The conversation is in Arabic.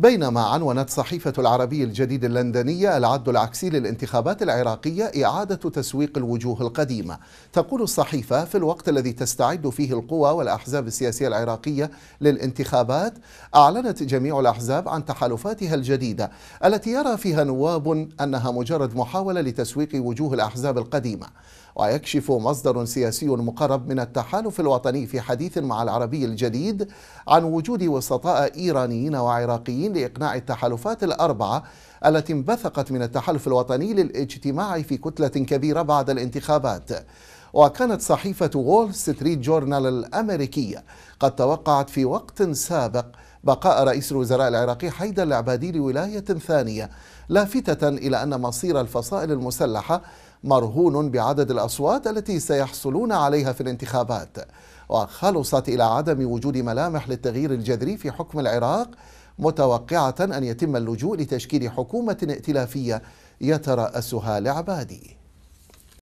بينما عنونت صحيفة العربي الجديد اللندنية العد العكسي للانتخابات العراقية إعادة تسويق الوجوه القديمة تقول الصحيفة في الوقت الذي تستعد فيه القوى والأحزاب السياسية العراقية للانتخابات أعلنت جميع الأحزاب عن تحالفاتها الجديدة التي يرى فيها نواب أنها مجرد محاولة لتسويق وجوه الأحزاب القديمة ويكشف مصدر سياسي مقرب من التحالف الوطني في حديث مع العربي الجديد عن وجود وسطاء إيرانيين وعراقيين الوطنيين لإقناع التحالفات الأربعة التي انبثقت من التحالف الوطني للاجتماع في كتلة كبيرة بعد الانتخابات وكانت صحيفة وول ستريت جورنال الأمريكية قد توقعت في وقت سابق بقاء رئيس الوزراء العراقي حيدر العبادي لولاية ثانية لافتة إلى أن مصير الفصائل المسلحة مرهون بعدد الأصوات التي سيحصلون عليها في الانتخابات وخلصت إلى عدم وجود ملامح للتغيير الجذري في حكم العراق متوقعة أن يتم اللجوء لتشكيل حكومة ائتلافية يترأسها لعبادي